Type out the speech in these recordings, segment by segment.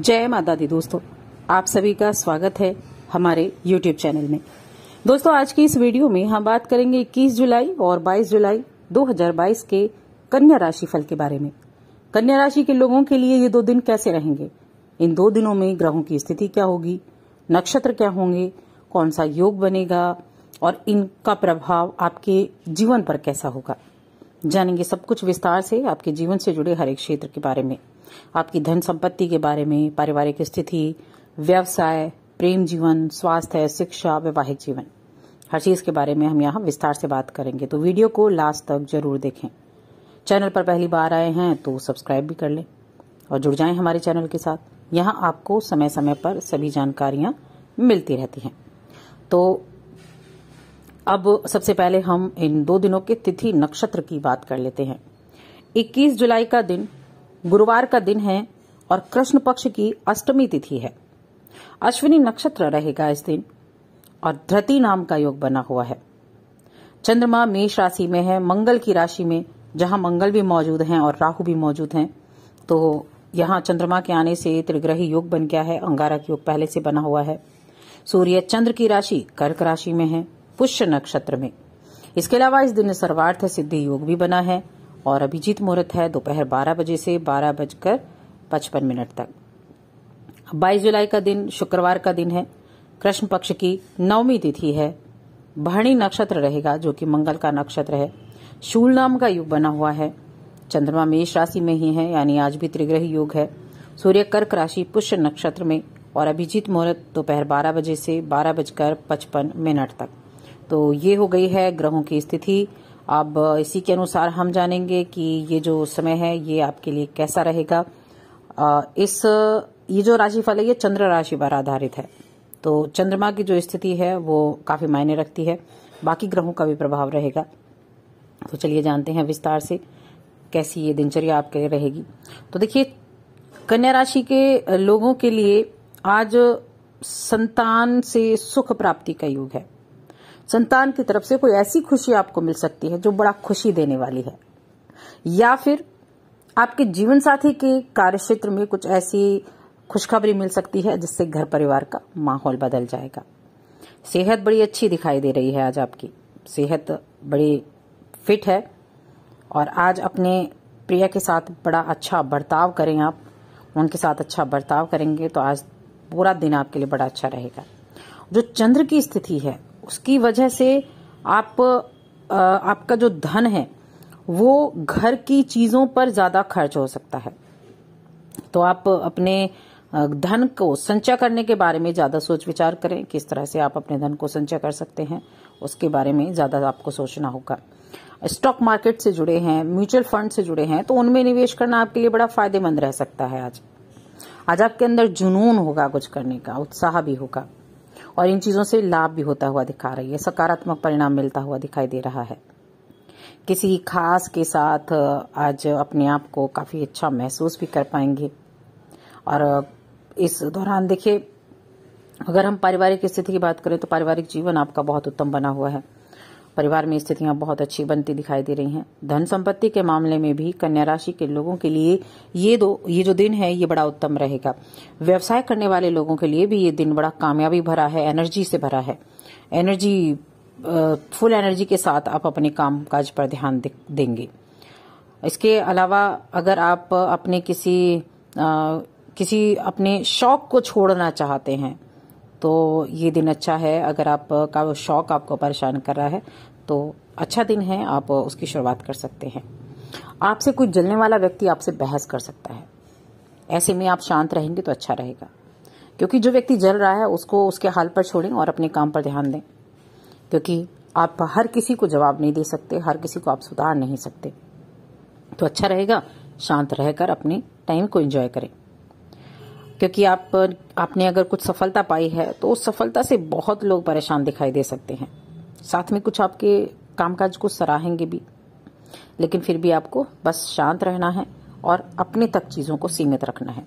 जय माता दी दोस्तों आप सभी का स्वागत है हमारे YouTube चैनल में दोस्तों आज की इस वीडियो में हम बात करेंगे 21 जुलाई और 22 जुलाई 2022 के कन्या राशि फल के बारे में कन्या राशि के लोगों के लिए ये दो दिन कैसे रहेंगे इन दो दिनों में ग्रहों की स्थिति क्या होगी नक्षत्र क्या होंगे कौन सा योग बनेगा और इनका प्रभाव आपके जीवन पर कैसा होगा जानेंगे सब कुछ विस्तार से आपके जीवन से जुड़े हर एक क्षेत्र के बारे में आपकी धन संपत्ति के बारे में पारिवारिक स्थिति व्यवसाय प्रेम जीवन स्वास्थ्य शिक्षा वैवाहिक जीवन हर चीज के बारे में हम यहाँ विस्तार से बात करेंगे तो वीडियो को लास्ट तक जरूर देखें चैनल पर पहली बार आए हैं तो सब्सक्राइब भी कर लें और जुड़ जाएं हमारे चैनल के साथ यहाँ आपको समय समय पर सभी जानकारियां मिलती रहती हैं तो अब सबसे पहले हम इन दो दिनों के तिथि नक्षत्र की बात कर लेते हैं 21 जुलाई का दिन गुरुवार का दिन है और कृष्ण पक्ष की अष्टमी तिथि है अश्विनी नक्षत्र रहेगा इस दिन और धरती नाम का योग बना हुआ है चंद्रमा मेष राशि में है मंगल की राशि में जहां मंगल भी मौजूद हैं और राहु भी मौजूद हैं तो यहां चंद्रमा के आने से त्रिग्रही योग बन गया है अंगारक योग पहले से बना हुआ है सूर्य चंद्र की राशि कर्क राशि में है पुष्य नक्षत्र में इसके अलावा इस दिन सर्वार्थ सिद्धि योग भी बना है और अभिजीत मुहूर्त है दोपहर बारह बजे से बारह बजकर पचपन मिनट तक बाईस जुलाई का दिन शुक्रवार का दिन है कृष्ण पक्ष की नवमी तिथि है भरणी नक्षत्र रहेगा जो कि मंगल का नक्षत्र है शूल नाम का युग बना हुआ है चंद्रमा मेष राशि में ही है यानी आज भी त्रिग्रह योग है सूर्य कर्क राशि पुष्य नक्षत्र में और अभिजीत मुहूर्त दोपहर बारह बजे से बारह बजकर पचपन मिनट तक तो ये हो गई है ग्रहों की स्थिति अब इसी के अनुसार हम जानेंगे कि ये जो समय है ये आपके लिए कैसा रहेगा इस ये जो राशिफल है ये चंद्र राशि पर आधारित है तो चंद्रमा की जो स्थिति है वो काफी मायने रखती है बाकी ग्रहों का भी प्रभाव रहेगा तो चलिए जानते हैं विस्तार से कैसी ये दिनचर्या आपके लिए रहेगी तो देखिए कन्या राशि के लोगों के लिए आज संतान से सुख प्राप्ति का योग है संतान की तरफ से कोई ऐसी खुशी आपको मिल सकती है जो बड़ा खुशी देने वाली है या फिर आपके जीवन साथी के कार्य क्षेत्र में कुछ ऐसी खुशखबरी मिल सकती है जिससे घर परिवार का माहौल बदल जाएगा सेहत बड़ी अच्छी दिखाई दे रही है आज आपकी सेहत बड़ी फिट है और आज अपने प्रिय के साथ बड़ा अच्छा बर्ताव करें आप उनके साथ अच्छा बर्ताव करेंगे तो आज पूरा दिन आपके लिए बड़ा अच्छा रहेगा जो चंद्र की स्थिति है उसकी वजह से आप आपका जो धन है वो घर की चीजों पर ज्यादा खर्च हो सकता है तो आप अपने धन को संचय करने के बारे में ज्यादा सोच विचार करें किस तरह से आप अपने धन को संचय कर सकते हैं उसके बारे में ज्यादा आपको सोचना होगा स्टॉक मार्केट से जुड़े हैं म्यूचुअल फंड से जुड़े हैं तो उनमें निवेश करना आपके लिए बड़ा फायदेमंद रह सकता है आज आज आपके अंदर जुनून होगा कुछ करने का उत्साह भी होगा और इन चीज़ों से लाभ भी होता हुआ दिखा रही है सकारात्मक परिणाम मिलता हुआ दिखाई दे रहा है किसी खास के साथ आज अपने आप को काफ़ी अच्छा महसूस भी कर पाएंगे और इस दौरान देखिए अगर हम पारिवारिक स्थिति की बात करें तो पारिवारिक जीवन आपका बहुत उत्तम बना हुआ है परिवार में स्थितियां बहुत अच्छी बनती दिखाई दे रही हैं धन संपत्ति के मामले में भी कन्या राशि के लोगों के लिए ये दो ये जो दिन है ये बड़ा उत्तम रहेगा व्यवसाय करने वाले लोगों के लिए भी ये दिन बड़ा कामयाबी भरा है एनर्जी से भरा है एनर्जी फुल एनर्जी के साथ आप अपने काम काज पर ध्यान देंगे इसके अलावा अगर आप अपने किसी आ, किसी अपने शौक को छोड़ना चाहते हैं तो ये दिन अच्छा है अगर आपका शौक आपको परेशान कर रहा है तो अच्छा दिन है आप उसकी शुरुआत कर सकते हैं आपसे कोई जलने वाला व्यक्ति आपसे बहस कर सकता है ऐसे में आप शांत रहेंगे तो अच्छा रहेगा क्योंकि जो व्यक्ति जल रहा है उसको उसके हाल पर छोड़ें और अपने काम पर ध्यान दें क्योंकि आप हर किसी को जवाब नहीं दे सकते हर किसी को आप सुधार नहीं सकते तो अच्छा रहेगा शांत रहकर अपने टाइम को एंजॉय करें क्योंकि आप आपने अगर कुछ सफलता पाई है तो उस सफलता से बहुत लोग परेशान दिखाई दे सकते हैं साथ में कुछ आपके कामकाज को सराहेंगे भी लेकिन फिर भी आपको बस शांत रहना है और अपने तक चीज़ों को सीमित रखना है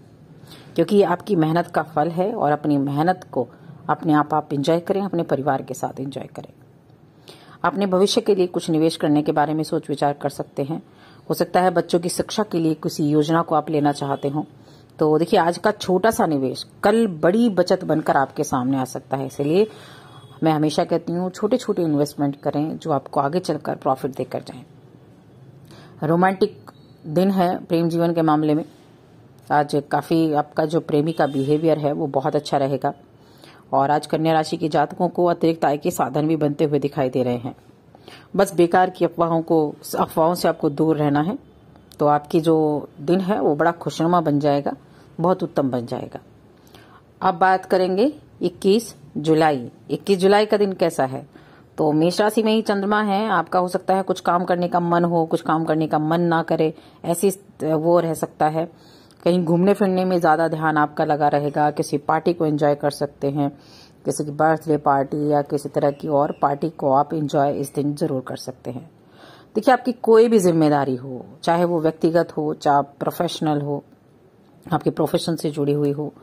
क्योंकि ये आपकी मेहनत का फल है और अपनी मेहनत को अपने आप आप इंजॉय करें अपने परिवार के साथ इंजॉय करें अपने भविष्य के लिए कुछ निवेश करने के बारे में सोच विचार कर सकते हैं हो सकता है बच्चों की शिक्षा के लिए किसी योजना को आप लेना चाहते हों तो देखिए आज का छोटा सा निवेश कल बड़ी बचत बनकर आपके सामने आ सकता है इसलिए मैं हमेशा कहती हूँ छोटे छोटे इन्वेस्टमेंट करें जो आपको आगे चलकर प्रॉफिट देकर जाए रोमांटिक दिन है प्रेम जीवन के मामले में आज काफ़ी आपका जो प्रेमी का बिहेवियर है वो बहुत अच्छा रहेगा और आज कन्या राशि के जातकों को अतिरिक्त आय के साधन भी बनते हुए दिखाई दे रहे हैं बस बेकार की अफवाहों को अफवाहों से आपको दूर रहना है तो आपकी जो दिन है वो बड़ा खुशनुमा बन जाएगा बहुत उत्तम बन जाएगा अब बात करेंगे 21 जुलाई 21 जुलाई का दिन कैसा है तो मेष राशि में ही चंद्रमा है आपका हो सकता है कुछ काम करने का मन हो कुछ काम करने का मन ना करे ऐसी वो रह सकता है कहीं घूमने फिरने में ज़्यादा ध्यान आपका लगा रहेगा किसी पार्टी को एंजॉय कर सकते हैं किसी की बर्थडे पार्टी या किसी तरह की और पार्टी को आप इंजॉय इस दिन जरूर कर सकते हैं देखिए आपकी कोई भी जिम्मेदारी हो चाहे वो व्यक्तिगत हो चाहे प्रोफेशनल हो आपके प्रोफेशन से जुड़ी हुई हो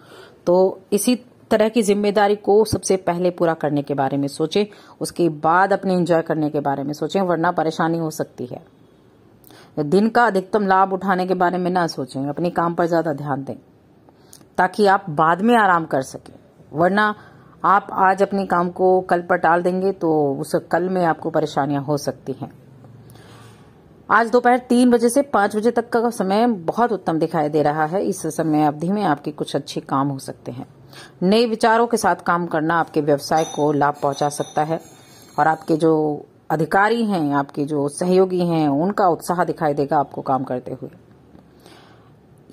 तो इसी तरह की जिम्मेदारी को सबसे पहले पूरा करने के बारे में सोचें उसके बाद अपने एंजॉय करने के बारे में सोचें वरना परेशानी हो सकती है दिन का अधिकतम लाभ उठाने के बारे में ना सोचें अपने काम पर ज़्यादा ध्यान दें ताकि आप बाद में आराम कर सकें वरना आप आज अपने काम को कल पर टाल देंगे तो उस कल में आपको परेशानियां हो सकती हैं आज दोपहर तीन बजे से पांच बजे तक का समय बहुत उत्तम दिखाई दे रहा है इस समय अवधि में आपके कुछ अच्छे काम हो सकते हैं नए विचारों के साथ काम करना आपके व्यवसाय को लाभ पहुंचा सकता है और आपके जो अधिकारी हैं आपके जो सहयोगी हैं उनका उत्साह दिखाई देगा आपको काम करते हुए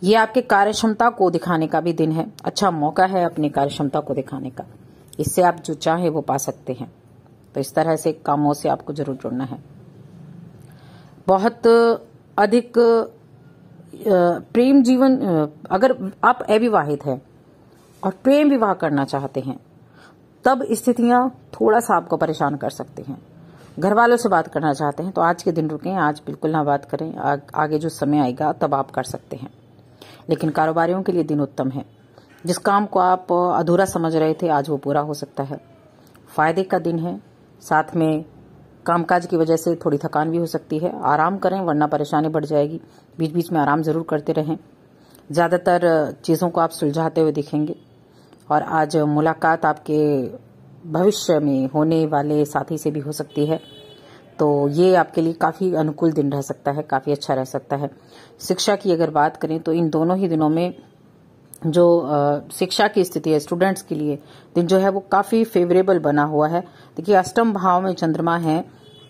ये आपके कार्य क्षमता को दिखाने का भी दिन है अच्छा मौका है अपनी कार्य क्षमता को दिखाने का इससे आप जो चाहे वो पा सकते हैं तो इस तरह से कामों से आपको जरूर जुड़ना है बहुत अधिक प्रेम जीवन अगर आप अविवाहित हैं और प्रेम विवाह करना चाहते हैं तब स्थितियां थोड़ा सा आपको परेशान कर सकती हैं घर वालों से बात करना चाहते हैं तो आज के दिन रुकें आज बिल्कुल ना बात करें आ, आगे जो समय आएगा तब आप कर सकते हैं लेकिन कारोबारियों के लिए दिन उत्तम है जिस काम को आप अधूरा समझ रहे थे आज वो पूरा हो सकता है फायदे का दिन है साथ में कामकाज की वजह से थोड़ी थकान भी हो सकती है आराम करें वरना परेशानी बढ़ जाएगी बीच बीच में आराम ज़रूर करते रहें ज़्यादातर चीज़ों को आप सुलझाते हुए दिखेंगे और आज मुलाकात आपके भविष्य में होने वाले साथी से भी हो सकती है तो ये आपके लिए काफ़ी अनुकूल दिन रह सकता है काफ़ी अच्छा रह सकता है शिक्षा की अगर बात करें तो इन दोनों ही दिनों में जो शिक्षा की स्थिति है स्टूडेंट्स के लिए दिन जो है वो काफ़ी फेवरेबल बना हुआ है देखिए अष्टम भाव में चंद्रमा है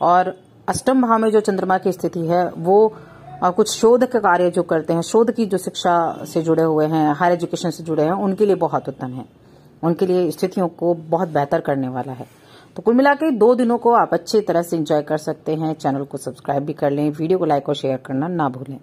और अष्टम भाव में जो चंद्रमा की स्थिति है वो और कुछ शोध के कार्य जो करते हैं शोध की जो शिक्षा से जुड़े हुए हैं हायर एजुकेशन से जुड़े हैं उनके लिए बहुत उत्तम है उनके लिए स्थितियों को बहुत बेहतर करने वाला है तो कुल मिला के दो दिनों को आप अच्छी तरह से इंजॉय कर सकते हैं चैनल को सब्सक्राइब भी कर लें वीडियो को लाइक और शेयर करना ना भूलें